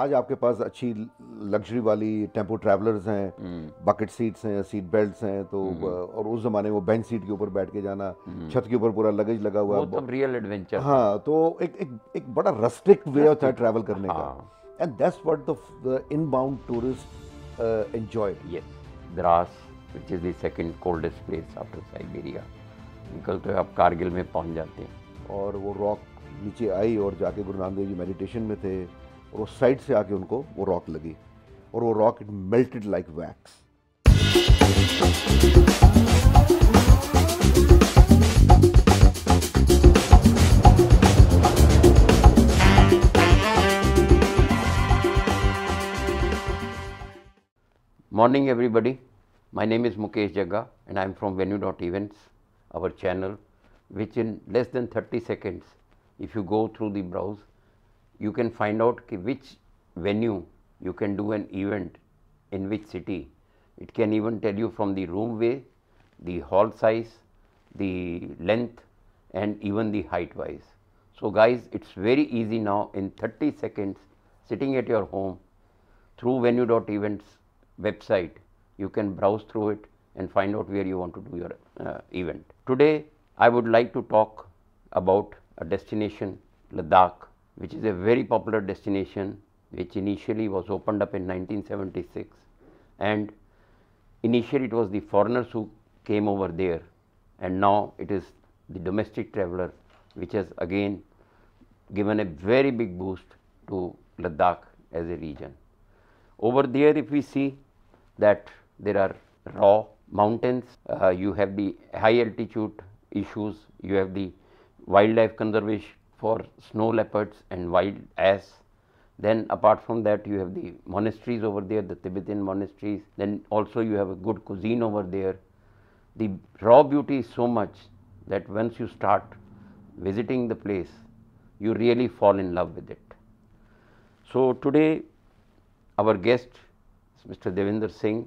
आज आपके पास अच्छी लग्जरी वाली टेम्पो ट्रैवलर्स हैं बकेट हम्म। सीट्स हैं सीट बेल्ट्स हैं तो हम्म। और उस जमाने वो बेंच सीट के ऊपर बैठ के जाना हम्म। छत के ऊपर पूरा लगेज लगा हुआ वो रियल तो एडवेंचर हाँ तो एक एक एक बड़ा रस्टिक वे होता है ट्रैवल करने का and that's what the bound tourist enjoy Dras which is the second coldest place after Siberia निकल तो आप कारगिल में पहुंच जाते हैं और वो रॉक नीचे आई और जाके गुरु नानक देव जी मेडिटेशन में थे और वो साइड से आके उनको वो रॉक लगी और वो rock it melted like wax morning everybody my name is Mukesh Jagga and I am from venue dot events our channel which in less than thirty seconds if you go through the browse you can find out which venue you can do an event in which city. It can even tell you from the room way, the hall size, the length and even the height wise. So guys, it's very easy now in 30 seconds sitting at your home through venue.events website, you can browse through it and find out where you want to do your uh, event. Today, I would like to talk about a destination, Ladakh, which is a very popular destination which initially was opened up in 1976 and initially it was the foreigners who came over there and now it is the domestic traveler which has again given a very big boost to Ladakh as a region. Over there if we see that there are raw mountains, uh, you have the high altitude issues, you have the wildlife conservation for snow leopards and wild ass. Then apart from that, you have the monasteries over there, the Tibetan monasteries. Then also you have a good cuisine over there. The raw beauty is so much that once you start visiting the place, you really fall in love with it. So today, our guest is Mr. Devinder Singh,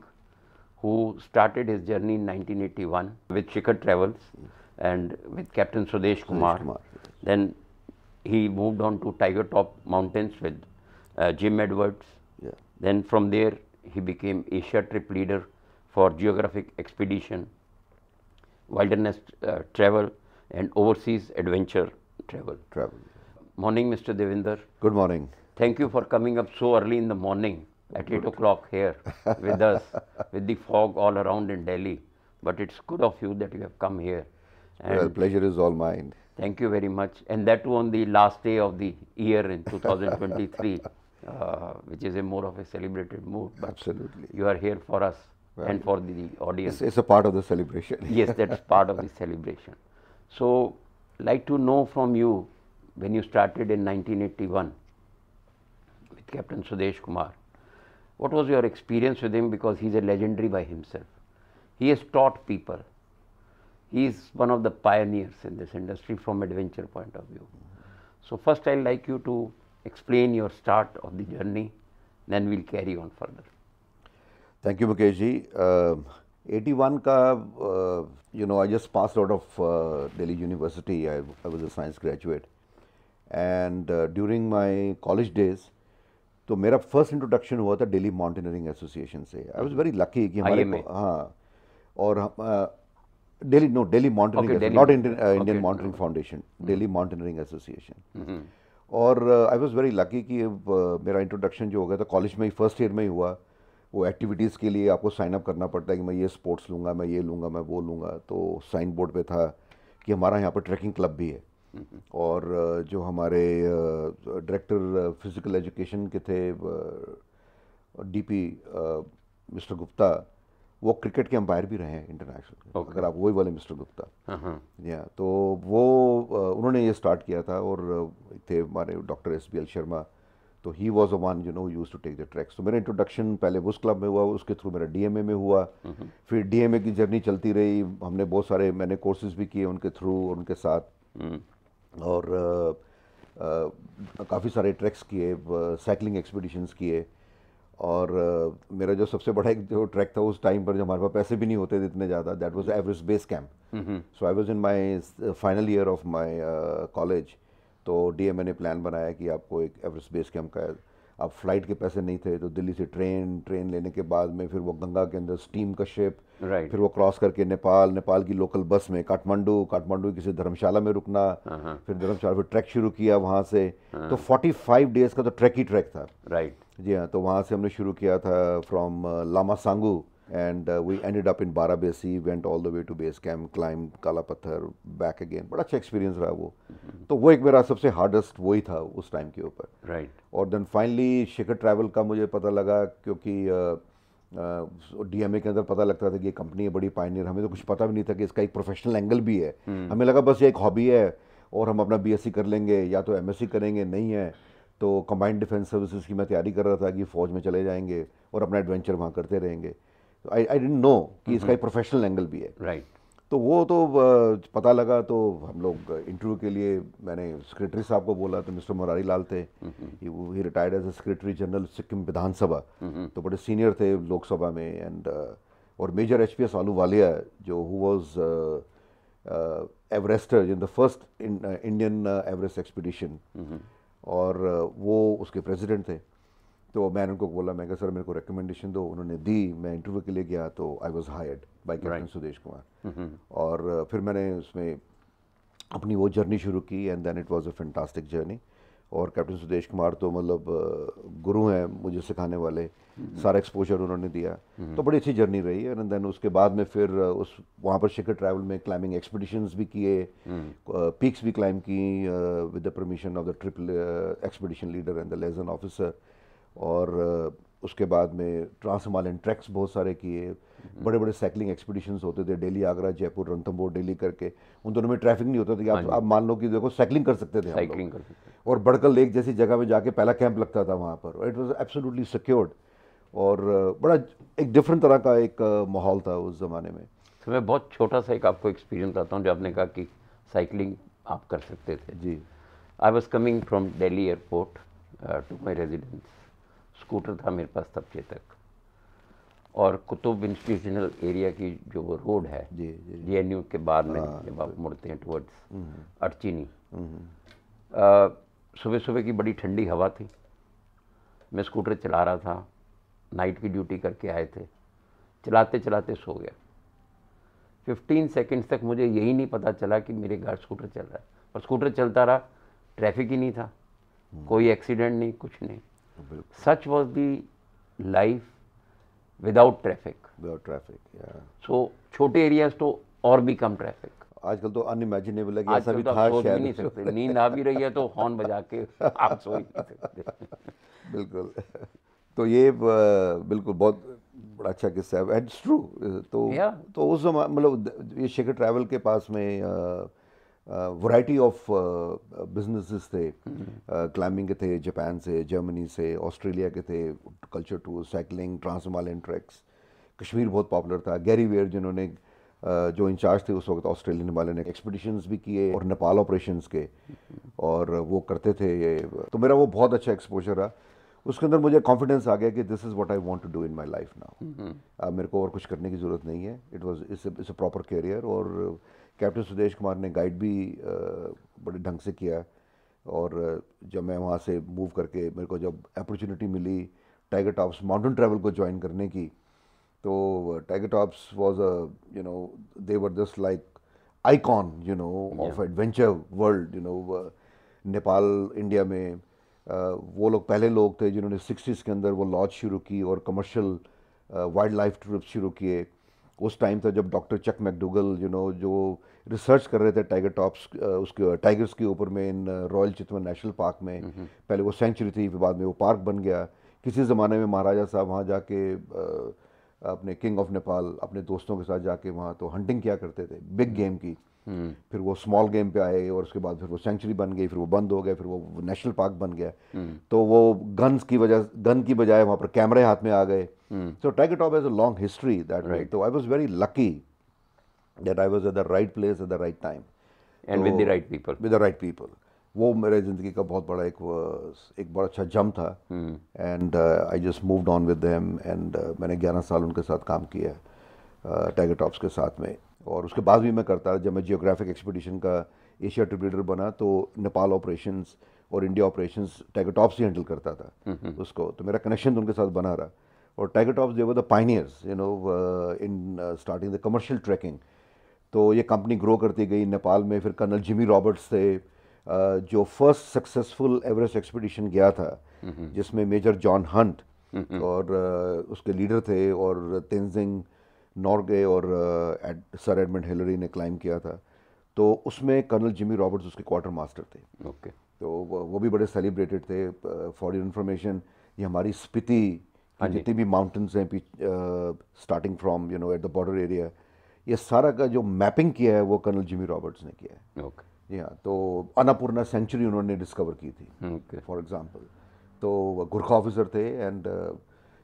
who started his journey in 1981 with Shikhar Travels hmm. and with Captain Sudesh Kumar. Sudesh Kumar. Then he moved on to Tiger Top Mountains with uh, Jim Edwards. Yeah. Then from there he became Asia trip leader for geographic expedition, wilderness uh, travel and overseas adventure travel. Travel. Morning Mr. Devinder. Good morning. Thank you for coming up so early in the morning at good. 8 o'clock here with us with the fog all around in Delhi. But it's good of you that you have come here. And well, pleasure is all mine. Thank you very much. And that too on the last day of the year in 2023, uh, which is a more of a celebrated mood. Absolutely. You are here for us well, and for the audience. It's, it's, a part of the celebration. yes, that's part of the celebration. So, like to know from you when you started in 1981 with Captain Sudesh Kumar, what was your experience with him? Because he's a legendary by himself. He has taught people he is one of the pioneers in this industry from adventure point of view. So first I'd like you to explain your start of the journey, then we'll carry on further. Thank you, Mukesh ji. Uh, 81 ka, uh, you know, I just passed out of uh, Delhi University. I, I, was a science graduate. And uh, during my college days, तो मेरा first introduction हुआ था Delhi Mountaineering association से I was very lucky कि हमारे हाँ और uh, Delhi, no, Delhi Mountaineering, okay, Delhi. not Indian, uh, Indian okay. Mountaineering Foundation, mm-hmm. Delhi Mountaineering Association. Mm-hmm. और आई वॉज़ वेरी लकी कि uh, मेरा इंट्रोडक्शन जो हो गया था कॉलेज में ही फर्स्ट ईयर में ही हुआ वो एक्टिविटीज़ के लिए आपको साइन अप करना पड़ता है कि मैं ये स्पोर्ट्स लूँगा मैं ये लूँगा मैं वो लूँगा तो साइन बोर्ड पे था कि हमारा यहाँ पर ट्रैकिंग क्लब भी है mm-hmm. और uh, जो हमारे डायरेक्टर फिज़िकल एजुकेशन के थे डीपी मिस्टर गुप्ता वो क्रिकेट के अंपायर भी रहे हैं इंटरनेशनल okay. अगर आप वही वाले मिस्टर गुप्ता हाँ, हाँ। या तो वो उन्होंने ये स्टार्ट किया था और थे हमारे doctor S B L Sharma तो he was a one you know used to take the treks तो मेरा इंट्रोडक्शन पहले उस क्लब में हुआ उसके थ्रू मेरा डीएमए में हुआ हम्म। फिर डीएमए की जर्नी चलती रही हमने बहुत सारे मैंने कोर्सेज भी किए उनके थ्रू उनके साथ हम्म। और काफ़ी सारे ट्रैक्स किए साइकिलिंग एक्सपीडिशंस किए और मेरा जो सबसे बड़ा एक जो ट्रैक था उस टाइम पर जो हमारे पास पैसे भी नहीं होते थे इतने ज़्यादा that was average base camp so I was in my final year of my college तो ए ने प्लान बनाया कि आपको एक एवरेज बेस कैंप का अब फ्लाइट के पैसे नहीं थे तो दिल्ली से ट्रेन ट्रेन लेने के बाद में फिर वो गंगा के अंदर स्टीम का शिप right. फिर वो क्रॉस करके नेपाल नेपाल की लोकल बस में काठमांडू काठमांडू किसी धर्मशाला में रुकना uh-huh. फिर धर्मशाला फिर ट्रैक शुरू किया वहाँ से uh-huh. तो 45 डेज का तो ट्रैक ही ट्रैक था राइट right. जी हाँ तो वहाँ से हमने शुरू किया था फ्रॉम uh, लामा सांगू and we ended up in बारा बेसी went all the way to base camp climb Kala Patthar back again बड़ा अच्छा एक्सपीरियंस रहा वो mm-hmm. तो वो एक मेरा सबसे हार्डेस्ट वही था उस टाइम के ऊपर राइट और देन फाइनली शिखर ट्रैवल का मुझे पता लगा क्योंकि डी एम ए के अंदर पता लगता था कि ये कंपनी है बड़ी पाइनियर हमें तो कुछ पता भी नहीं था कि इसका एक प्रोफेशनल एंगल भी है hmm. हमें लगा बस ये एक हॉबी है और हम अपना बी एस सी कर लेंगे या तो एम एस सी करेंगे नहीं है तो कंबाइंड डिफेंस सर्विसेज की मैं तैयारी कर रहा था कि फ़ौज में चले जाएंगे और अपना एडवेंचर वहाँ करते रहेंगे आई आई डेंट नो कि इसका हम्म। एक प्रोफेशनल एंगल भी है राइट right. तो वो तो पता लगा तो हम लोग इंटरव्यू के लिए मैंने सेक्रेटरी साहब को बोला तो मिस्टर मुरारी लाल थे he retired as a secretary general Sikkim Vidhan Sabha तो बड़े सीनियर थे लोकसभा में एंड और major H P S Ahluwalia जो who was Everester in the first Indian Everest expedition और वो उसके प्रेसिडेंट थे तो मैंने उनको बोला मैं कहा सर मेरे को रिकमेंडेशन दो उन्होंने दी मैं इंटरव्यू के लिए गया तो I was hired by captain Sudesh Kumar और फिर मैंने उसमें अपनी वो जर्नी शुरू की and then it was a fantastic journey और कैप्टन सुदेश कुमार तो मतलब गुरु हैं मुझे सिखाने वाले हम्म। सारा एक्सपोजर उन्होंने दिया हम्म। तो बड़ी अच्छी जर्नी रही एंड देन उसके बाद में फिर उस वहाँ पर शिखर ट्रैवल में क्लाइंबिंग एक्सपीडिशन भी किए पीक्स हम्म। भी क्लाइंब की with the permission of the triple expedition leader and the liaison officer और उसके बाद में ट्रांस हिमालयन ट्रैक्स बहुत सारे किए बड़े बड़े साइकिलिंग एक्सपीडिशन होते थे डेली आगरा जयपुर रंथमपुर डेली करके उन दोनों में ट्रैफिक नहीं होता था कि आप हाँ आप मान लो कि देखो साइकिलिंग कर सकते थे साइकिलिंग कर सकते और बड़कल लेक जैसी जगह में जाके पहला कैंप लगता था वहाँ पर इट वॉज एब्सोलूटली सिक्योर्ड और बड़ा एक डिफरेंट तरह का एक माहौल था उस ज़माने में तो मैं बहुत छोटा सा एक आपको एक्सपीरियंस आता हूँ जो आपने कहा कि साइकिलिंग आप कर सकते थे जी I was coming from Delhi airport to my residence scooter था मेरे पास तब तक और कुतुब इंस्टीट्यूशनल एरिया की जो वो रोड है जे एन यू के बाद में हाँ, जब आप तो- मुड़ते हैं टुवर्ड्स अड़चीनी सुबह सुबह की बड़ी ठंडी हवा थी मैं स्कूटर चला रहा था नाइट की ड्यूटी करके आए थे चलाते चलाते सो गया 15 सेकंड्स तक मुझे यही नहीं पता चला कि मेरे घर स्कूटर चल रहा है और स्कूटर चलता रहा ट्रैफिक ही नहीं था हम्म। कोई एक्सीडेंट नहीं कुछ नहीं such was the life without traffic without traffic so छोटे areas तो और भी कम ट्रैफिक आजकल तो अनइमेजिनेबल है कि ऐसा भी तो था सोच नहीं सकते नींद आ भी रही है तो हॉर्न बजा के आप सो ही नहीं सकते बिल्कुल तो ये बिल्कुल बहुत बड़ा अच्छा किस्सा है एंड ट्रू तो yeah. तो उस मतलब ये शेखर ट्रैवल के पास में वैरायटी ऑफ बिजनेसेस थे क्लाइंबिंग के थे जापान से जर्मनी से ऑस्ट्रेलिया के थे कल्चर टूर साइकिलिंग ट्रांसमाल ट्रैक्स कश्मीर बहुत पॉपुलर था गैरी वेयर जिन्होंने जो इंचार्ज थे उस वक्त ऑस्ट्रेलियन वाले ने एक्सपीडिशन भी किए और नेपाल ऑपरेशन के और वो करते थे ये तो मेरा वो बहुत अच्छा एक्सपोजर रहा उसके अंदर मुझे कॉन्फिडेंस आ गया कि this is what I want to do in my life now मेरे को और कुछ करने की ज़रूरत नहीं है it was it's a proper career और कैप्टन सुदेश कुमार ने गाइड भी बड़े ढंग से किया और जब मैं वहाँ से मूव करके मेरे को जब अपॉर्चुनिटी मिली टाइगर टॉप्स माउंटेन ट्रैवल को ज्वाइन करने की तो Tiger Tops was a you know they were just like icon you know of adventure world you know Nepal India में वो लोग पहले लोग थे जिन्होंने सिक्सटीज़ के अंदर वो लॉज शुरू की और कमर्शियल वाइल्ड लाइफ ट्रिप्स शुरू किए उस टाइम था जब doctor Chuck McDougal you know जो रिसर्च कर रहे थे टाइगर टॉप्स उसके टाइगर्स के ऊपर में in Royal Chitwan National Park में हम्म, हम्म। पहले वो सेंचुरी थी फिर बाद में वो पार्क बन गया किसी ज़माने में महाराजा साहब वहाँ जाके अपने किंग ऑफ नेपाल अपने दोस्तों के साथ जाके वहाँ तो हंटिंग किया करते थे बिग गेम hmm. की hmm. फिर वो स्मॉल गेम पे आए और उसके बाद फिर वो सेंचुरी बन गई फिर वो बंद हो गया फिर वो नेशनल पार्क बन गया hmm. तो वो गन्स की वजह गन की बजाय वहाँ पर कैमरे हाथ में आ गए so Tiger Top has a long history that right तो I was very lucky that I was at the right place at the right time and with the right people with the right people वो मेरे ज़िंदगी का बहुत बड़ा एक एक बड़ा अच्छा जम था and I just moved on with them and मैंने 11 साल उनके साथ काम किया टाइगर uh, टॉप्स के साथ में और उसके बाद भी मैं करता जब मैं जियोग्राफिक एक्सपीडिशन का एशिया ट्रिब्यूटर बना तो नेपाल ऑपरेशंस और इंडिया ऑपरेशंस टाइगर टॉप्स ही हैंडल करता था हम्म, हम्म। उसको तो मेरा कनेक्शन तो उनके साथ बना रहा और Tiger Tops they were the pioneers you know in starting the commercial trekking तो ये कंपनी ग्रो करती गई नेपाल में फिर कर्नल जिमी रॉबर्ट्स थे जो फर्स्ट सक्सेसफुल एवरेस्ट एक्सपीडिशन गया था जिसमें मेजर जॉन हंट और उसके लीडर थे और तेंजिंग नॉर्गे और सर एडमंड हिलरी ने क्लाइम किया था तो उसमें कर्नल जिमी रॉबर्ट्स उसके क्वार्टर मास्टर थे ओके okay. तो वो भी बड़े सेलिब्रेटेड थे फॉर इन्फॉर्मेशन ये हमारी स्पिति हाँ जितनी भी माउंटेन्स हैं starting from you know at the border area ये सारा का जो मैपिंग किया है वो कर्नल जिमी रॉबर्ट्स ने किया है ओके okay. जी हाँ तो अन्नापूर्णा सेंचुरी उन्होंने डिस्कवर की थी फॉर एग्जाम्पल तो गुरखा ऑफिसर थे एंड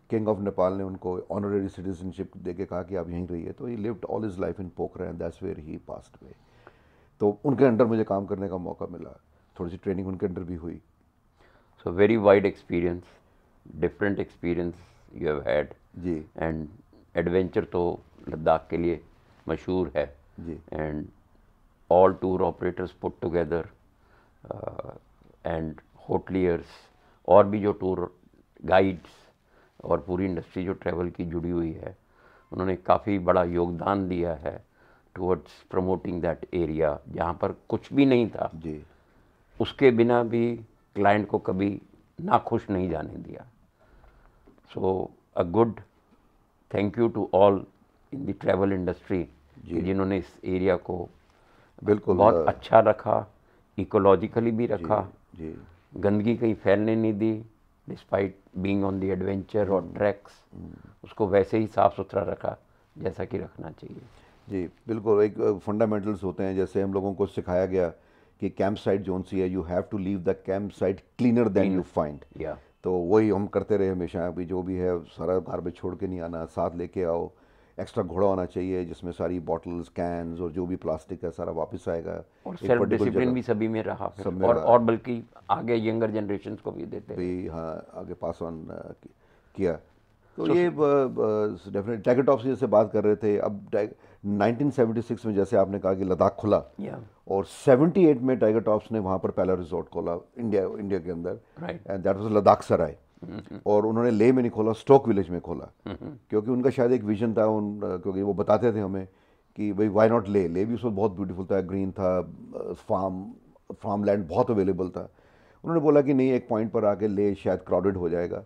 किंग ऑफ नेपाल ने उनको ऑनरेरी सिटीजनशिप दे के कहा कि आप यहीं रहिए तो he lived all his life in Pokhara and that's where he passed away तो उनके अंडर मुझे काम करने का मौका मिला थोड़ी सी ट्रेनिंग उनके अंडर भी हुई so very wide experience different experience you have had जी एंड एडवेंचर तो लद्दाख के लिए मशहूर है जी and all tour operators put together uh, and hoteliers और भी जो टूर गाइड्स और पूरी इंडस्ट्री जो ट्रैवल की जुड़ी हुई है उन्होंने काफ़ी बड़ा योगदान दिया है टुवर्ड्स प्रमोटिंग दैट एरिया जहाँ पर कुछ भी नहीं था जी उसके बिना भी क्लाइंट को कभी नाखुश नहीं जाने दिया so a good thank you to all in the travel industry जिन्होंने इस एरिया को बिल्कुल बहुत हाँ। अच्छा रखा इकोलॉजिकली भी रखा जी, जी। गंदगी कहीं फैलने नहीं दी despite being on the adventure और ट्रैक्स उसको वैसे ही साफ़ सुथरा रखा जैसा कि रखना चाहिए जी बिल्कुल एक फंडामेंटल्स होते हैं जैसे हम लोगों को सिखाया गया कि कैंप साइट जोन सी है you have to leave the camp site cleaner than you find या तो वही हम करते रहे हमेशा अभी जो भी है सारा गार्बेज छोड़ के नहीं आना साथ लेके आओ एक्स्ट्रा घोड़ा होना चाहिए जिसमें सारी बॉटल्स कैंस और जो भी प्लास्टिक है सारा वापस आएगा और सेल्फ डिसिप्लिन भी सभी में रहा सब में और, रहा। और बल्कि आगे यंगर जनरेशन को भी देते भी हाँ आगे पास ऑन uh, किया तो ये डेफिनेट टैगेट ऑफ से बात कर रहे थे अब 1976 में जैसे आपने कहा कि लद्दाख खुला और 78 में टाइगर टॉप्स ने वहाँ पर पहला रिजॉर्ट खोला इंडिया इंडिया के अंदर and that was Ladakh Sarai और उन्होंने ले में नहीं खोला स्टोक विलेज में खोला क्योंकि उनका शायद एक विजन था उन क्योंकि वो बताते थे हमें कि भाई वाई नॉट ले ले भी उसमें बहुत ब्यूटीफुल था ग्रीन था फार्म फार्म लैंड बहुत अवेलेबल था उन्होंने बोला कि नहीं एक पॉइंट पर आके ले शायद क्राउडेड हो जाएगा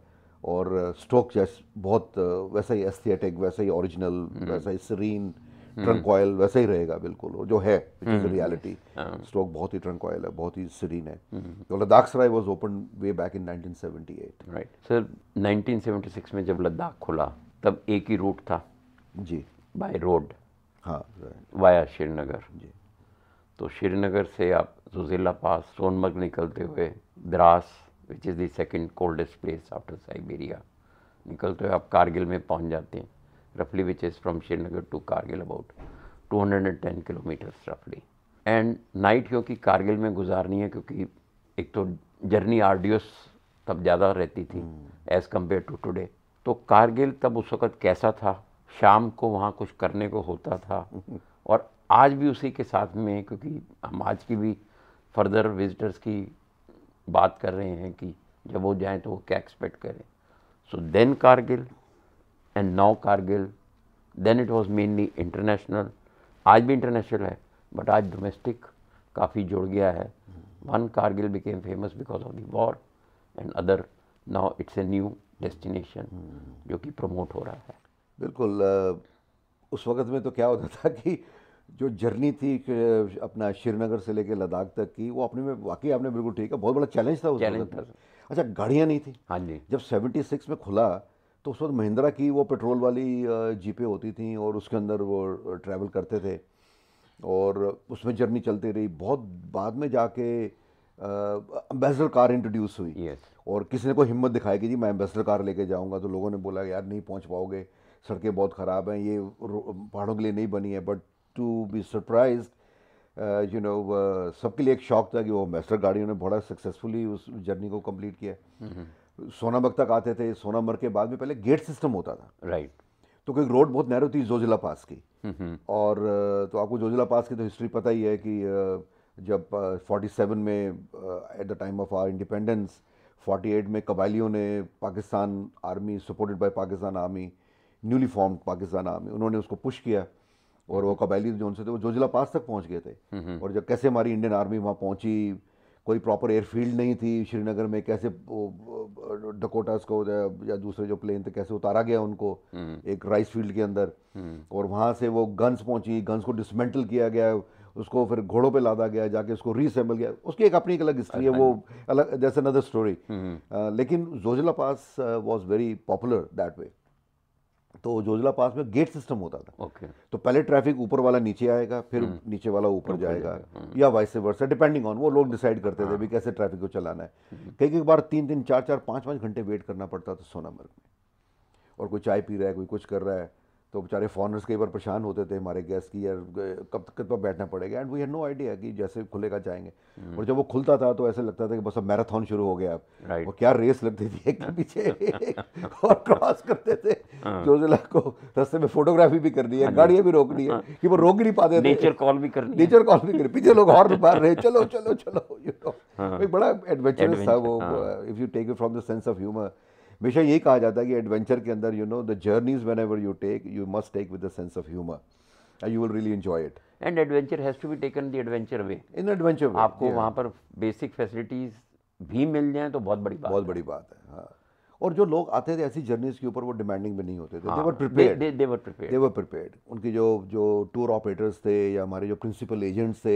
और स्टोक जैस बहुत वैसा ही एस्थेटिक वैसा ही ओरिजिनल हम्म। वैसा ही सरीन ट्रंक ऑयल हम्म। वैसे ही रहेगा बिल्कुल वो जो है रियलिटी स्टॉक हम्म। हाँ। बहुत ही ट्रंक ऑयल है बहुत ही सीरीन है हम्म। तो Ladakh Sarai was open way back in 1978 right sir 1976 में जब लद्दाख खुला तब एक ही रूट था जी बाय रोड हाँ वाया श्रीनगर जी तो श्रीनगर से आप जुजिला पास सोनमर्ग निकलते हुए Dras which is the coldest place after Siberia निकलते हुए आप कारगिल में पहुंच जाते हैं roughly which is from Srinagar to Kargil about 210 kilometres रफली एंड नाइट क्योंकि कारगिल में गुजारनी है क्योंकि एक तो जर्नी आरडीओस तब ज़्यादा रहती थी एज़ कम्पेयर टू टुडे तो कारगिल तब उस वक़्त कैसा था शाम को वहाँ कुछ करने को होता था और आज भी उसी के साथ में क्योंकि हम आज की भी फर्दर विजिटर्स की बात कर रहे हैं कि जब वो जाएं तो वो क्या एक्सपेक्ट करें so then Kargil and now Kargil then it was mainly international आज भी इंटरनेशनल है बट आज डोमेस्टिक काफ़ी जुड़ गया है one Kargil became famous because of the war and other now it's a new destination जो कि प्रमोट हो रहा है बिल्कुल उस वक्त में तो क्या होता था कि जो जर्नी थी अपना श्रीनगर से लेकर लद्दाख तक की वो अपने में वाकई आपने बिल्कुल ठीक है बहुत बड़ा चैलेंज था उस चैलेंज अच्छा गाड़ियाँ नहीं थी हाँ जी जब सेवेंटी सिक्स में खुला तो उस वक्त महिंद्रा की वो पेट्रोल वाली जीपें होती थी और उसके अंदर वो ट्रैवल करते थे और उसमें जर्नी चलती रही बहुत बाद में जाके अम्बेसडर कार इंट्रोड्यूस हुई yes. और किसी ने कोई हिम्मत दिखाई कि जी मैं अम्बेसडर कार लेके जाऊंगा तो लोगों ने बोला यार नहीं पहुंच पाओगे सड़कें बहुत ख़राब हैं ये पहाड़ों के लिए नहीं बनी है but to be surprise you know सबके लिए एक शौक था कि वो अम्बेसडर गाड़ियों ने बड़ा सक्सेसफुली उस जर्नी को कम्प्लीट किया mm -hmm. सोनामर्ग तक आते थे सोनामर्ग के बाद में पहले गेट सिस्टम होता था राइट तो क्योंकि रोड बहुत नैरो थी जोजिला पास की और तो आपको जोजिला पास की तो हिस्ट्री पता ही है कि जब 47 में at the time of our independence 48 में कबायलियों ने Pakistan army supported by Pakistan army newly form Pakistan army उन्होंने उसको पुश किया और वो कबायली जो उनसे थे वो जोजिला पास तक पहुंच गए थे और जब कैसे हमारी इंडियन आर्मी वहाँ पहुंची कोई प्रॉपर एयरफील्ड नहीं थी श्रीनगर में कैसे डकोटास को या दूसरे जो प्लेन थे कैसे उतारा गया उनको हम्म। एक राइस फील्ड के अंदर हम्म। और वहाँ से वो गन्स पहुँची गन्स को डिसमेंटल किया गया उसको फिर घोड़ों पे लादा गया जाके उसको रीसेम्बल किया उसकी एक अपनी एक अलग हिस्ट्री है वो अच्छा। अलग जैसे हम्म। अनदर स्टोरी लेकिन Zojila pass was very popular that way तो जोजला पास में गेट सिस्टम होता था ओके okay. तो पहले ट्रैफिक ऊपर वाला नीचे आएगा फिर हम्म। नीचे वाला ऊपर जाएगा हम्म। या वाइस वर्सा डिपेंडिंग ऑन वो लोग डिसाइड करते थे हाँ। भी कैसे ट्रैफिक को चलाना है हम्म। कई कई बार तीन तीन चार चार पाँच पाँच घंटे वेट करना पड़ता था सोनामर्ग में और कोई चाय पी रहा है कोई कुछ कर रहा है तो बेचारे फॉरनर्स कई बार परेशान होते थे हमारे गेस्ट की यार कब तक कब बैठना पड़ेगा and we had no idea कि जैसे खुलेगा जाएंगे hmm. और जब वो खुलता था तो ऐसे लगता था कि बस अब मैराथन शुरू हो गया अब right. वो क्या रेस लगती थी एक पीछे और क्रॉस करते थे हाँ। जो जिला को रास्ते में फोटोग्राफी भी कर दी है हाँ गाड़ियाँ भी रोक दी है हाँ। कि वो रोक नहीं पाते नेचर कॉल भी कर नेचर कॉल भी कर पीछे लोग और मार रहे चलो चलो चलो यू नो बड़ा एडवेंचरस था वो if you take it from the sense of humour हमेशा यही कहा जाता है कि एडवेंचर के अंदर you know the journeys whenever you take you must take with the sense of humour you will really enjoy it and adventure has to be taken the adventure way in adventure way आपको yeah. वहाँ पर basic facilities भी मिल जाए तो बहुत बड़ी बात बहुत बड़ी बात है हाँ और जो लोग आते थे ऐसी जर्नीज के ऊपर वो डिमांडिंग भी नहीं होते थे देवर प्रिपेयर्ड देवर प्रिपेयर्ड उनके जो जो टूर ऑपरेटर्स थे या हमारे जो प्रिंसिपल एजेंट्स थे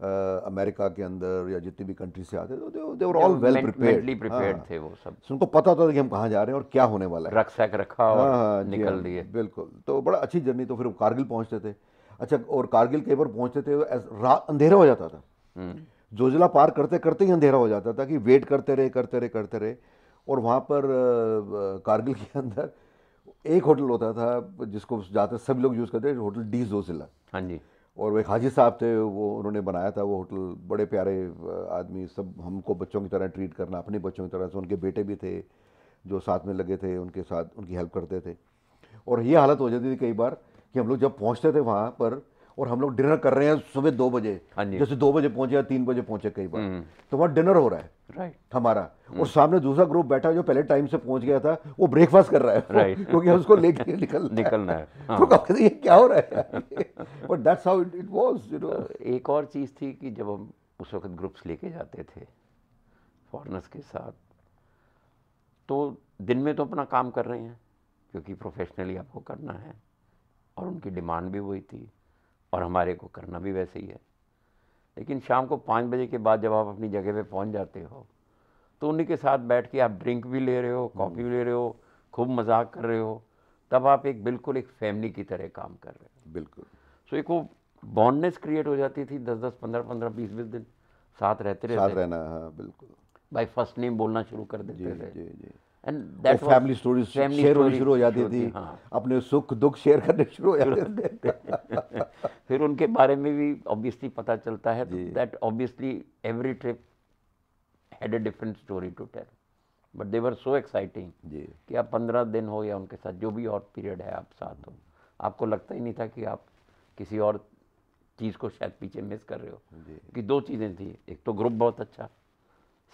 अमेरिका के अंदर या जितनी भी कंट्री से आते तो they were all well prepared थे वो सब उनको पता था कि हम कहाँ जा रहे हैं और क्या होने वाला है रक्सैक रखा और हाँ, हाँ निकल हाँ, दिए बिल्कुल तो बड़ा अच्छी जर्नी तो फिर कारगिल पहुँचते थे अच्छा और कारगिल कई बार पहुँचते थे अंधेरा हो जाता था हम्म। जोजिला पार करते करते ही अंधेरा हो जाता था कि वेट करते रहे करते रहे करते रहे और वहाँ पर कारगिल के अंदर एक होटल होता था जिसको जाते सभी लोग यूज़ करते होटल डी जोजिला हाँ जी और वो एक हाजी साहब थे वो उन्होंने बनाया था वो होटल बड़े प्यारे आदमी सब हमको बच्चों की तरह ट्रीट करना अपने बच्चों की तरह से उनके बेटे भी थे जो साथ में लगे थे उनके साथ उनकी हेल्प करते थे और ये हालत हो जाती थी कई बार कि हम लोग जब पहुँचते थे वहाँ पर और हम लोग डिनर कर रहे हैं सुबह दो बजे हाँ जैसे दो बजे पहुँचे या तीन बजे पहुँचे कई बार हम्म। तो वहाँ डिनर हो रहा है राइट हमारा और सामने दूसरा ग्रुप बैठा जो पहले टाइम से पहुंच गया था वो ब्रेकफास्ट कर रहा है राइट क्योंकि उसको लेके निकलना निकलना है तो कहते ये क्या हो रहा है but that's how it was you know एक और चीज़ थी कि जब हम उस वक्त ग्रुप्स लेके जाते थे फॉरनर्स के साथ तो दिन में तो अपना काम कर रहे हैं क्योंकि प्रोफेशनली आपको करना है और उनकी डिमांड भी वही थी और हमारे को करना भी वैसे ही है लेकिन शाम को पाँच बजे के बाद जब आप अपनी जगह पे पहुंच जाते हो तो उन्हीं के साथ बैठ के आप ड्रिंक भी ले रहे हो कॉफ़ी भी ले रहे हो खूब मजाक कर रहे हो तब आप एक बिल्कुल एक फैमिली की तरह काम कर रहे हो बिल्कुल सो एक वो बॉन्डनेस क्रिएट हो जाती थी दस दस पंद्रह पंद्रह बीस बीस दिन साथ रहते रहते साथ रहना हाँ बिल्कुल भाई फर्स्ट नेम बोलना शुरू कर देते जी, थे जी, जी. And that family stories share होनी शुरू हो जाती थी हाँ। अपने सुख दुख शेयर करने शुरू हो जाते थे फिर उनके बारे में भी ऑब्वियसली पता चलता है that obviously every trip had a different story to tell but they were so exciting कि आप पंद्रह दिन हो या उनके साथ जो भी और पीरियड है आप साथ हो आपको लगता ही नहीं था कि आप किसी और चीज़ को शायद पीछे मिस कर रहे हो कि दो चीज़ें थी एक तो ग्रुप बहुत अच्छा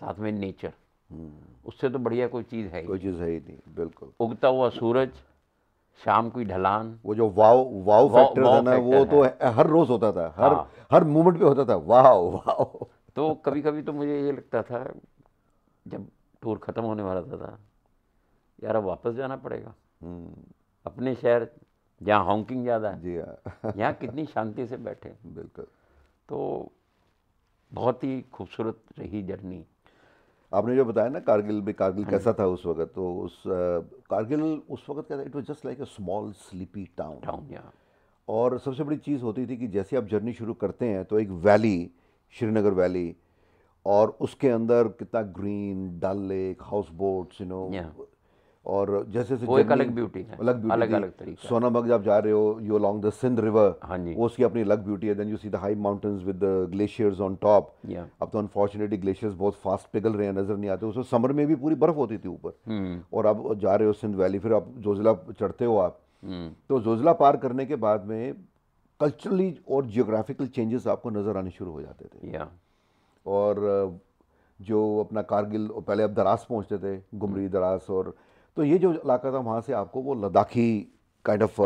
साथ में नेचर हम्म। उससे तो बढ़िया कोई चीज़ है कोई चीज़ है ही नहीं बिल्कुल उगता हुआ सूरज शाम की ढलान वो जो वाव वाव फैक्टर है था ना वो तो हर रोज़ होता था हर हाँ। हर मोमेंट पे होता था वाह वाव तो कभी कभी तो मुझे ये लगता था जब टूर ख़त्म होने वाला था, था यार अब वापस जाना पड़ेगा हम्म। अपने शहर जहाँ हॉन्किंग ज़्यादा है जी हाँ यहाँ कितनी शांति से बैठे बिल्कुल तो बहुत ही खूबसूरत रही जर्नी आपने जो बताया ना कारगिल में कारगिल हाँ कैसा था उस वक्त तो उस कारगिल उस वक्त कैसा it was just like a small sleepy town town और सबसे बड़ी चीज़ होती थी कि जैसे आप जर्नी शुरू करते हैं तो एक वैली श्रीनगर वैली और उसके अंदर कितना green Dal lake houseboats you know और जैसे जैसे वो एक अलग ब्यूटी है अलग ब्यूटी अलग अलग तरीके सोनामर्ग जब जा रहे हो you along the Sindh river हाँ जी वो उसकी अपनी अलग ब्यूटी है then you see the high mountains with glaciers on top अब तो अनफॉर्चुनेटली ग्लेशियर्स बहुत फास्ट पिघल रहे हैं नजर नहीं आते उस समर में भी पूरी बर्फ होती थी ऊपर हम्म। और अब जा रहे हो सिंध वैली फिर आप जोजिला चढ़ते हो आप हम्म। तो जोजिला पार करने के बाद में कल्चरली और जियोग्राफिकल चेंजेस आपको नज़र आने शुरू हो जाते थे और जो अपना कारगिल पहले आप दरास पहुंचते थे गुमरी हम्म। दरास और तो ये जो इलाका था वहाँ से आपको वो लद्दाखी काइंड ऑफ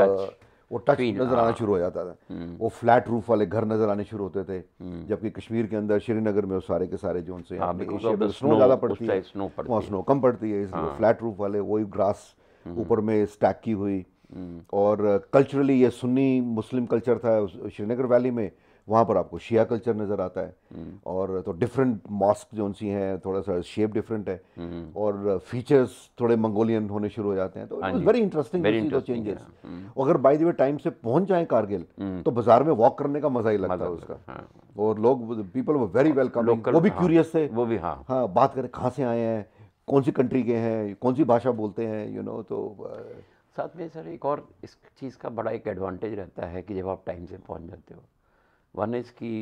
वो टच नज़र आना हाँ। शुरू हो जाता था हम्म। वो फ्लैट रूफ वाले घर नज़र आने शुरू होते थे हम्म। जबकि कश्मीर के अंदर श्रीनगर में सारे के सारे जो उनसे स्नो हाँ, ज़्यादा पड़ती है वहाँ स्नो कम पड़ती है इसलिए फ्लैट रूफ हाँ। वाले वही ग्रास हम्म। ऊपर में स्टैक की हुई और कल्चरली ये सुन्नी मुस्लिम कल्चर था श्रीनगर वैली में वहाँ पर आपको शिया कल्चर नज़र आता है हम्म। और तो डिफरेंट मॉस्क जो सी हैं थोड़ा सा शेप डिफरेंट है हम्म। और फीचर्स थोड़े मंगोलियन होने शुरू हो जाते हैं तो वेरी इंटरेस्टिंग चेंजेस अगर बाई द वे टाइम से पहुंच जाए कारगिल हम्म। तो बाजार में वॉक करने का मज़ा ही लगता है उसका हाँ। और लोग पीपल वो वेरी वेलकम वो भी क्यूरियस हाँ। थे वो भी हाँ हाँ बात करें कहाँ से आए हैं कौन सी कंट्री के हैं कौन सी भाषा बोलते हैं यू नो तो साथ में सर एक और इस चीज़ का बड़ा एक एडवांटेज रहता है कि जब आप टाइम से पहुंच जाते हो वन इज़ की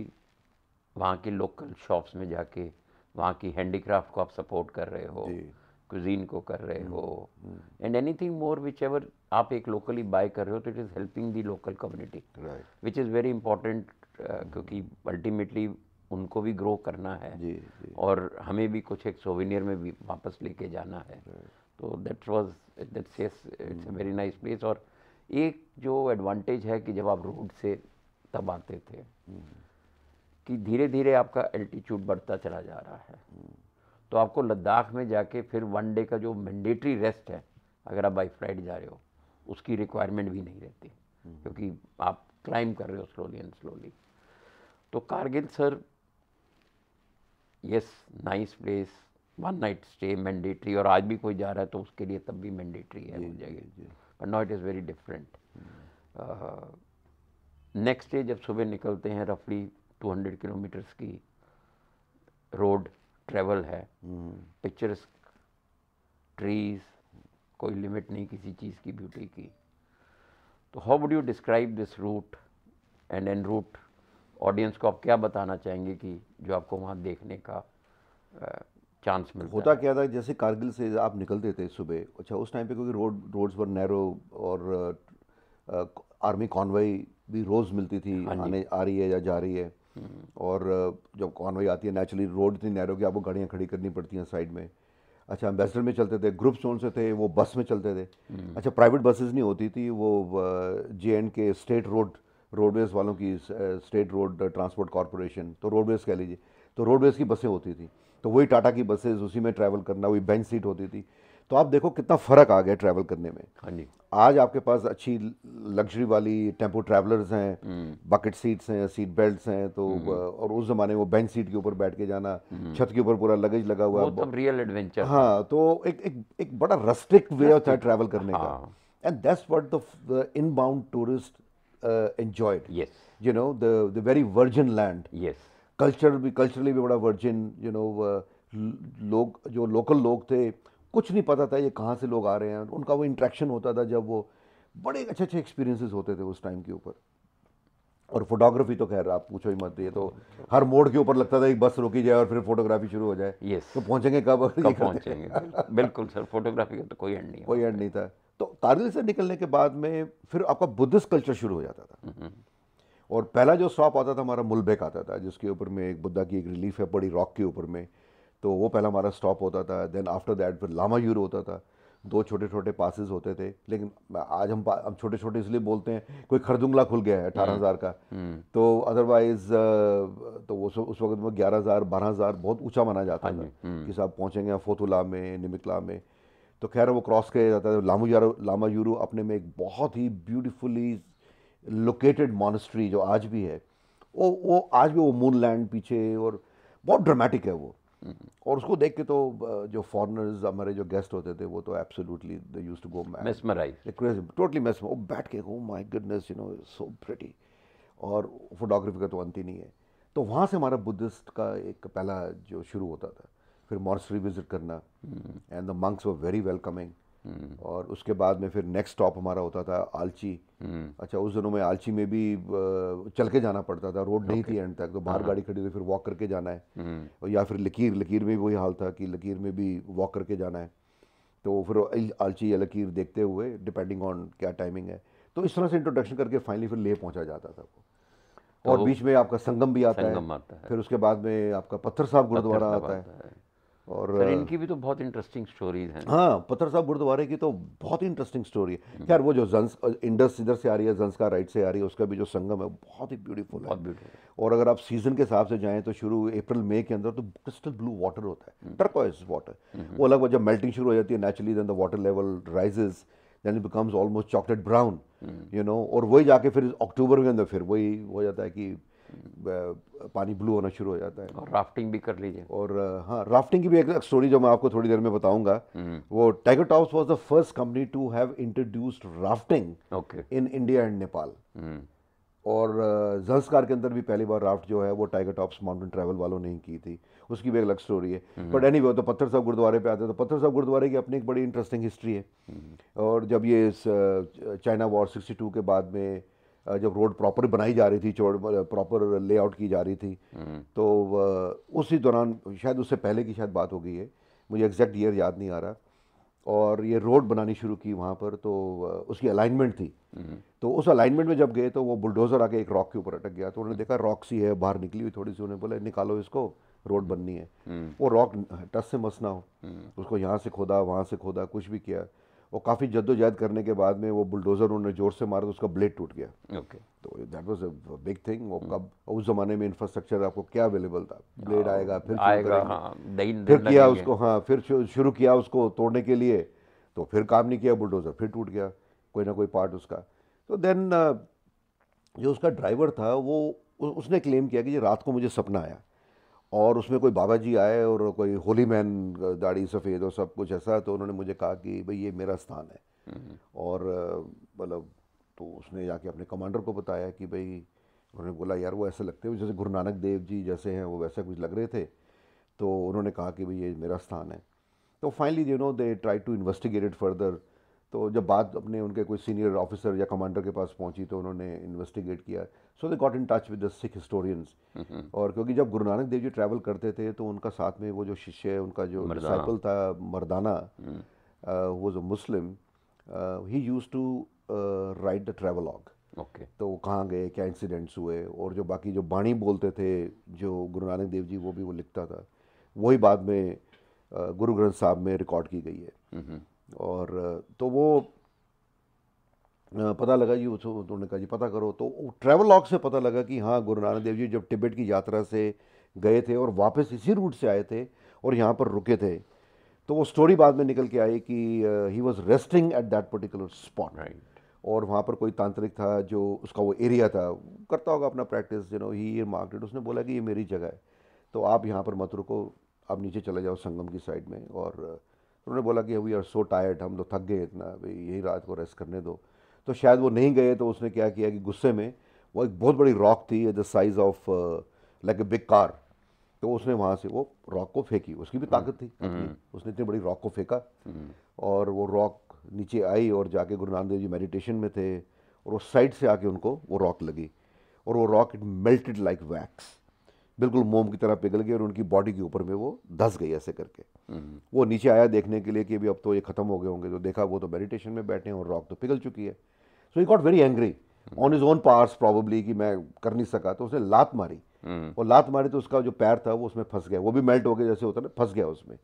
वहाँ की लोकल शॉप्स में जाके वहाँ की हैंडीक्राफ्ट को आप सपोर्ट कर रहे हो क्वीन को कर रहे हम्म, हो and anything more whichever आप एक लोकली बाय कर रहे हो तो it is helping the local community which is very important क्योंकि अल्टीमेटली उनको भी ग्रो करना है जी, जी. और हमें भी कुछ एक सोविनियर में भी वापस लेके जाना है right. तो that was that's it's a very nice place और एक जो एडवांटेज है कि जब आप रोड से तब आते थे कि धीरे धीरे आपका एल्टीट्यूड बढ़ता चला जा रहा है तो आपको लद्दाख में जाके फिर वन डे का जो मैंडेटरी रेस्ट है अगर आप बाई फ्लाइट जा रहे हो उसकी रिक्वायरमेंट भी नहीं रहती क्योंकि आप क्लाइम कर रहे हो स्लोली एंड स्लोली तो Kargil sir yes nice place one night stay mandatory और आज भी कोई जा रहा है तो उसके लिए तब भी मैंडेटरी है वो जगह but not it is very different next day जब सुबह निकलते हैं रफली 200 किलोमीटर्स की रोड ट्रेवल है पिक्चर्स हम्म। ट्रीज कोई लिमिट नहीं किसी चीज़ की ब्यूटी की तो how would you describe this route and en route audience को आप क्या बताना चाहेंगे कि जो आपको वहाँ देखने का चांस मिलता होता क्या था जैसे कारगिल से आप निकलते थे सुबह अच्छा उस टाइम पे क्योंकि रोड रोड्स पर नैरो और आर्मी कॉन्वाई भी रोज़ मिलती थी हाँ आने आ रही है या जा रही है और जब कॉन्वॉय आती है नेचुरली रोड इतनी नैरो कि आपको गाड़ियाँ खड़ी करनी पड़ती हैं साइड में अच्छा एम्बेसडर में चलते थे ग्रुप जोन से थे वो बस में चलते थे हम्म। अच्छा प्राइवेट बसेस नहीं होती थी वो J and K state road roadways वालों की स्टेट रोड ट्रांसपोर्ट कॉरपोरेशन तो रोडवेज़ कह लीजिए तो रोडवेज़ की बसें होती थी तो वही टाटा की बसेज उसी में ट्रैवल करना वही बेंच सीट होती थी तो आप देखो कितना फ़र्क आ गया ट्रैवल करने में हाँ जी आज आपके पास अच्छी लग्जरी वाली टेम्पो ट्रैवलर्स हैं बकेट हम्म। सीट्स हैं सीट बेल्ट्स हैं तो हम्म। और उस ज़माने वो बेंच सीट के ऊपर बैठ के जाना हम्म। छत के ऊपर पूरा लगेज लगा हुआ है रियल एडवेंचर हाँ तो एक एक एक बड़ा रस्टिक वे होता है ट्रैवल करने का and that's what the inbound tourist enjoyed you know the very virgin land yes culture भी कल्चरली भी बड़ा वर्जिन यू नो लोग जो लोकल लोग थे कुछ नहीं पता था ये कहाँ से लोग आ रहे हैं उनका वो इंट्रैक्शन होता था जब वो बड़े अच्छे अच्छे एक्सपीरियंसेस होते थे उस टाइम के ऊपर और फोटोग्राफी तो खैर आप पूछो ही मत ये तो हर मोड़ के ऊपर लगता था एक बस रोकी जाए और फिर फोटोग्राफी शुरू हो जाए यस yes. तो पहुंचेंगे कब कब पहुंचेंगे बिल्कुल सर फोटोग्राफी का तो कोई एंड नहीं कोई एंड नहीं था तो कारगिल से निकलने के बाद में फिर आपका बुद्धिस्ट कल्चर शुरू हो जाता था हम्म, हम्म। और पहला जो स्टॉप आता था हमारा मुलबेक आता था जिसके ऊपर में एक बुद्धा की एक रिलीफ है बड़ी रॉक के ऊपर में तो वो पहला हमारा स्टॉप होता था देन आफ्टर दैट फिर लामा यूर होता था दो छोटे छोटे पासिस होते थे लेकिन आज हम हम छोटे छोटे इसलिए बोलते हैं कोई खरदुंगला खुल गया है अठारह हम्म, हज़ार का हम्म। तो अदरवाइज तो वो उस वक्त में ग्यारह हज़ार बारह हज़ार बहुत ऊंचा माना जाता हाँ था हम्म। कि साहब पहुँचेंगे फोतुला में निमिकला में तो खैर वो क्रॉस किया जाता था लामू यारो लामा यूरू अपने में एक बहुत ही ब्यूटिफुली लोकेटेड मॉनेस्ट्री जो आज भी है वो वो आज भी वो मून लैंड पीछे और बहुत ड्रामेटिक है वो और उसको देख के तो जो फॉरनर्स हमारे जो गेस्ट होते थे वो तो absolutely they used to go mesmerise totally mess वो बैठ के oh my goodness you know so pretty और फोटोग्राफी का तो अंत ही नहीं है तो वहाँ से हमारा बुद्धिस्ट का एक पहला जो शुरू होता था फिर मॉर्सरी विजिट करना and the monks were very welcoming hmm. और उसके बाद में फिर नेक्स्ट स्टॉप हमारा होता था आलची हम्म। अच्छा उस दिनों में आलची में भी चल के जाना पड़ता था रोड नहीं थी एंड तक तो बाहर हाँ। गाड़ी खड़ी थी फिर वॉक करके जाना है और हम्म। या फिर लकीर लकीर में वही हाल था कि लकीर में भी वॉक करके जाना है तो फिर आलची या लकीर देखते हुए डिपेंडिंग ऑन क्या टाइमिंग है तो इस तरह से इंट्रोडक्शन करके फाइनली फिर ले पहुंचा जाता था वो तो और बीच में आपका संगम भी आता है फिर उसके बाद में आपका पत्थर साहब गुरुद्वारा आता है और सर इनकी भी तो बहुत इंटरेस्टिंग स्टोरीज हैं हाँ पत्थर साहब गुरुद्वारे की तो बहुत ही इंटरेस्टिंग स्टोरी है खैर वो जो जंस इंडस इधर से आ रही है जंस का राइट से आ रही है उसका भी जो संगम है बहुत ही ब्यूटीफुल है ब्यूटीफुल और अगर आप सीजन के हिसाब से जाएँ तो शुरू अप्रैल मई के अंदर तो क्रिस्टल ब्लू वाटर होता है टर्कोइज हम्म। वाटर हम्म, हम्म। वो अलग जब मेल्टिंग शुरू हो जाती है naturally then the water level rises then becomes almost chocolate brown you know और वही जाके फिर अक्टूबर के अंदर फिर वही हो जाता है कि पानी ब्लू होना शुरू हो जाता है और राफ्टिंग भी कर लीजिए और हाँ राफ्टिंग की भी एक स्टोरी जो मैं आपको थोड़ी देर में बताऊंगा हम्म। वो Tiger Tops was the first company to have introduced rafting okay in India and Nepal और जंसकार के अंदर भी पहली बार राफ्ट जो है वो टाइगर टॉप्स माउंटेन ट्रैवल वालों ने ही की थी उसकी भी एक अलग स्टोरी है बट हम्म। एनी anyway, तो पत्थर साहब गुरुद्वारे पे आते हैं तो पत्थर साहब गुरुद्वारे की अपनी एक बड़ी इंटरेस्टिंग हिस्ट्री है हम्म। और जब ये इस चाइना वॉर 62 के बाद में जब रोड प्रॉपर बनाई जा रही थी प्रॉपर लेआउट की जा रही थी हम्म। तो उसी दौरान शायद उससे पहले की शायद बात हो गई है मुझे एग्जैक्ट ईयर याद नहीं आ रहा और ये रोड बनानी शुरू की वहाँ पर तो उसकी अलाइनमेंट थी हम्म। तो उस अलाइनमेंट में जब गए तो वो बुलडोज़र आके एक रॉक के ऊपर अटक गया तो उन्होंने हम्म। देखा रॉक सी है बाहर निकली हुई थोड़ी सी उन्हें बोले निकालो इसको रोड बननी है वो रॉक टस से मस ना हो उसको यहाँ से खोदा वहाँ से खोदा कुछ भी किया वो काफ़ी जद्दोजहद करने के बाद में वो बुलडोज़र उन्होंने ज़ोर से मारा तो उसका ब्लेड टूट गया ओके तो that was a big thing वो हम्म। कब उस ज़माने में इंफ्रास्ट्रक्चर आपको क्या अवेलेबल था ब्लेड हाँ, आएगा फिर आएगा हाँ, फिर किया उसको हाँ फिर शुरू किया उसको तोड़ने के लिए तो फिर काम नहीं किया बुलडोज़र फिर टूट गया कोई ना कोई पार्ट उसका तो देन uh, जो उसका ड्राइवर था वो उसने क्लेम किया कि रात को मुझे सपना आया और उसमें कोई बाबा जी आए और कोई होली मैन दाढ़ी सफ़ेद और सब कुछ ऐसा तो उन्होंने मुझे कहा कि भाई ये मेरा स्थान है हम्म। और मतलब तो उसने जाके अपने कमांडर को बताया कि भाई उन्होंने बोला यार वो ऐसे लगते हैं जैसे गुरु नानक देव जी जैसे हैं वो वैसे कुछ लग रहे थे तो उन्होंने कहा कि भाई ये मेरा स्थान है तो finally you know they try to investigate it further तो जब बात अपने उनके कोई सीनियर ऑफिसर या कमांडर के पास पहुंची तो उन्होंने इन्वेस्टिगेट किया so they got in touch with the Sikh historians और क्योंकि जब गुरु नानक देव जी ट्रैवल करते थे तो उनका साथ में वो जो शिष्य है उनका जो डिसाइपल था मर्दाना mm. वो जो Muslim he use to write the ऑग ओके तो वो कहाँ गए क्या इंसिडेंट्स हुए और जो बाकी जो बाणी बोलते थे जो गुरु नानक देव जी वो भी वो लिखता था वही बाद में गुरु ग्रंथ साहब में रिकॉर्ड की गई है mm-hmm. और तो वो पता लगा जी उसको उन्होंने कहा जी पता करो तो ट्रैवल लॉग से पता लगा कि हाँ गुरु नानक देव जी जब टिबेट की यात्रा से गए थे और वापस इसी रूट से आए थे और यहाँ पर रुके थे तो वो स्टोरी बाद में निकल के आई कि he was resting at that particular spot right और वहाँ पर कोई तांत्रिक था जो उसका वो एरिया था करता होगा अपना practice you know he market उसने बोला कि ये मेरी जगह है तो आप यहाँ पर मत रुको आप नीचे चले जाओ संगम की साइड में और उन्होंने बोला कि वी आर सो टायर्ड हम लोग तो थक गए इतना भाई यही रात को रेस्ट करने दो तो शायद वो नहीं गए तो उसने क्या किया कि गुस्से में वो एक बहुत बड़ी रॉक थी the size of like a big car तो उसने वहाँ से वो रॉक को फेंकी उसकी भी ताकत थी हम्म। उसने इतनी बड़ी रॉक को फेंका हम्म। और वो रॉक नीचे आई और जाके गुरु नानक देव जी मेडिटेशन में थे और वो साइड से आके उनको वो रॉक लगी और वो rock it melted like wax बिल्कुल मोम की तरह पिघल गई और उनकी बॉडी के ऊपर में वो धस गई ऐसे करके हम्म। वो नीचे आया देखने के लिए कि अभी अब तो ये ख़त्म हो गए होंगे तो देखा वो तो मेडिटेशन में बैठे हैं और रॉक तो पिघल चुकी है so he got very angry on his own पार्स प्रॉब्ली कि मैं कर नहीं सका तो उसने लात मारी और हम्म। लात मारी तो उसका जो पैर था वो उसमें फंस गया वो भी मेल्ट हो गया जैसे होता है ना फंस गया उसमें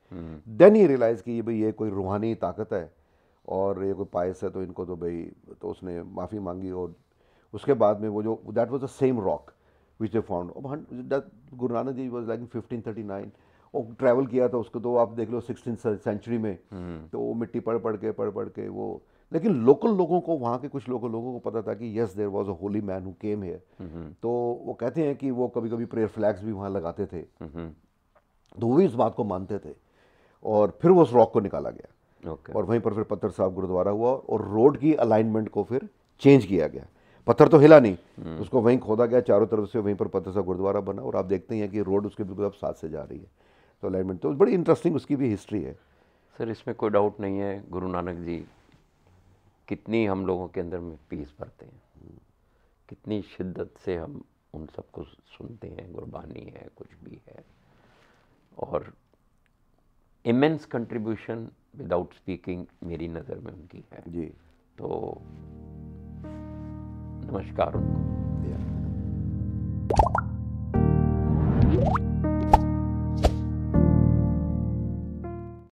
देन ही रियलाइज कि ये भाई ये कोई रूहानी ताकत है और ये कोई पायस है तो इनको तो भाई तो उसने माफ़ी मांगी और उसके बाद में वो जो that was the same rock which they found Guru Nanak ji was like fifteen thirty nine वो ट्रैवल किया था उसको तो आप देख लो सिक्सटीन सेंचुरी में हम्म। तो वो मिट्टी पढ़ पढ़ के पढ़ पढ़ के वो लेकिन लोकल लोगों को वहाँ के कुछ लोकल लोगों को पता था कि yes there was a holy man who came here तो वो कहते हैं कि वो कभी कभी प्रेयर फ्लैग्स भी वहाँ लगाते थे तो वो भी इस बात को मानते थे और फिर वो उस रॉक को निकाला गया okay. और वहीं पर फिर पत्थर साहब गुरुद्वारा हुआ और रोड की अलाइनमेंट को फिर चेंज किया गया पत्थर तो हिला नहीं हम्म। उसको वहीं खोदा गया चारों तरफ से वहीं पर पत्थर साहब गुरुद्वारा बना और आप देखते हैं कि रोड उसके बिल्कुल अब साथ से जा रही है तो अलाइनमेंट तो बड़ी इंटरेस्टिंग उसकी भी हिस्ट्री है सर इसमें कोई डाउट नहीं है गुरु नानक जी कितनी हम लोगों के अंदर में पीस भरते हैं कितनी शिद्दत से हम उन सबको सुनते हैं गुरबानी है कुछ भी है और इमेंस कंट्रीब्यूशन विदाउट स्पीकिंग मेरी नज़र में उनकी है जी तो नमस्कार उनको yeah.